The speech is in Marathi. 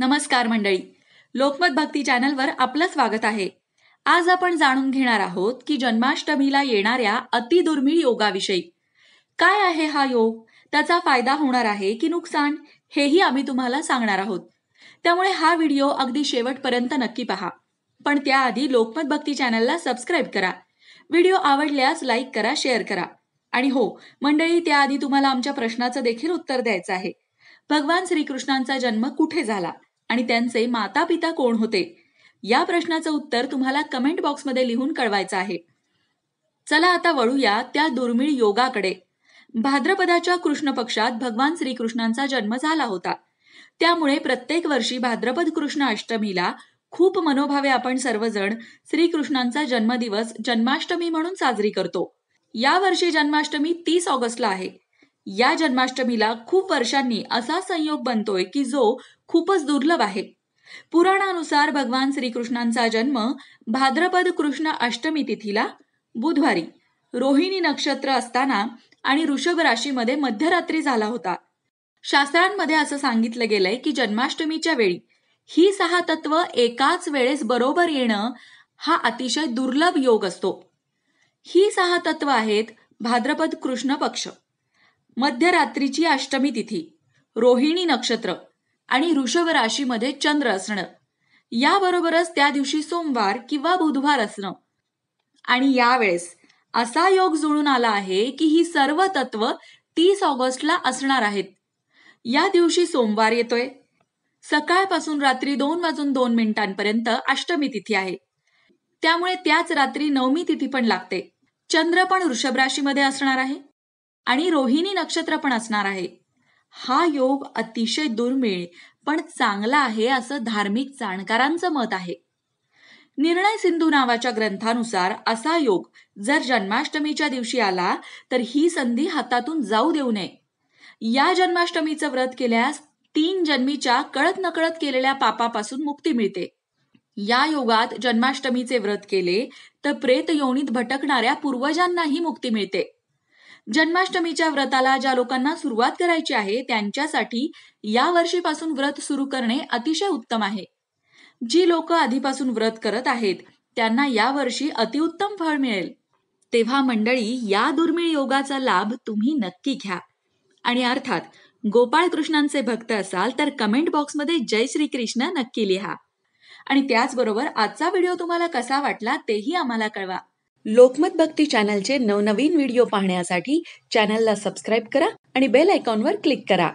नमस्कार मंडळी लोकमत भक्ती चॅनलवर आपलं स्वागत आहे आज आपण जाणून घेणार आहोत की जन्माष्टमीला येणाऱ्या अतिदुर्मिळ योगाविषयी काय आहे हा योग त्याचा फायदा होणार आहे की नुकसान हेही आम्ही तुम्हाला सांगणार आहोत त्यामुळे हा व्हिडिओ अगदी शेवटपर्यंत नक्की पहा पण त्याआधी लोकमत भक्ती चॅनलला सबस्क्राईब करा व्हिडिओ आवडल्यास लाईक करा शेअर करा आणि हो मंडळी त्याआधी तुम्हाला आमच्या प्रश्नाचं देखील उत्तर द्यायचं आहे भगवान श्रीकृष्णांचा जन्म कुठे झाला आणि त्यांचे माता पिता कोण होते या प्रश्नाचं उत्तर तुम्हाला कमेंट बॉक्समध्ये लिहून कळवायचं आहे चला आता वळूया त्या दुर्मिळ योगाकडे भाद्रपदाच्या कृष्ण पक्षात भगवान श्रीकृष्णांचा जन्म झाला होता त्यामुळे प्रत्येक वर्षी भाद्रपद कृष्ण अष्टमीला खूप मनोभावे आपण सर्वजण श्रीकृष्णांचा जन्मदिवस जन्माष्टमी म्हणून साजरी करतो यावर्षी जन्माष्टमी तीस ऑगस्टला आहे या जन्माष्टमीला खूप वर्षांनी असा संयोग बनतोय की जो खूपच दुर्लभ आहे पुराणानुसार भगवान श्रीकृष्णांचा जन्म भाद्रपद कृष्ण अष्टमी तिथीला बुधवारी रोहिणी नक्षत्र असताना आणि ऋषभ राशीमध्ये मध्यरात्री झाला होता शास्त्रांमध्ये असं सांगितलं गेलंय की जन्माष्टमीच्या वेळी ही सहा तत्व एकाच वेळेस बरोबर येणं हा अतिशय दुर्लभ योग असतो ही सहा तत्व आहेत भाद्रपद कृष्ण पक्ष मध्यरात्रीची अष्टमी तिथी रोहिणी नक्षत्र आणि ऋषभ राशीमध्ये चंद्र असणं याबरोबरच त्या दिवशी सोमवार किंवा बुधवार असणं आणि यावेळेस असा योग जुळून आला आहे की ही सर्व तत्व तीस ऑगस्टला असणार आहेत या दिवशी सोमवार येतोय सकाळपासून रात्री दोन वाजून दोन मिनिटांपर्यंत अष्टमी तिथी आहे त्यामुळे त्याच रात्री नवमी तिथी पण लागते चंद्र पण वृषभ राशीमध्ये असणार आहे आणि रोहिणी नक्षत्र पण असणार आहे हा योग अतिशय दुर्मिळ पण चांगला आहे असं धार्मिक जाणकारांचं मत आहे निर्णय सिंधू नावाच्या ग्रंथानुसार असा योग जर जन्माष्टमीच्या दिवशी आला तर ही संधी हातातून जाऊ देऊ नये या जन्माष्टमीचं व्रत केल्यास तीन जन्मीच्या कळत नकळत केलेल्या पापापासून मुक्ती मिळते या योगात जन्माष्टमीचे व्रत केले तर प्रेत योनीत भटकणाऱ्या पूर्वजांनाही मुक्ती मिळते जन्माष्टमीच्या व्रताला ज्या लोकांना सुरुवात करायची आहे त्यांच्यासाठी या वर्षीपासून व्रत सुरू करणे अतिशय उत्तम आहे जी लोक आधीपासून व्रत करत आहेत त्यांना या वर्षी अतिउत्तम फळ मिळेल तेव्हा मंडळी या दुर्मिळ योगाचा लाभ तुम्ही नक्की घ्या आणि अर्थात गोपाळ कृष्णांचे भक्त असाल तर कमेंट बॉक्समध्ये जय श्री कृष्ण नक्की लिहा आणि त्याचबरोबर आजचा व्हिडिओ तुम्हाला कसा वाटला तेही आम्हाला कळवा लोकमत भक्ती चॅनलचे नवनवीन व्हिडिओ पाहण्यासाठी चॅनलला सबस्क्राईब करा आणि बेल वर क्लिक करा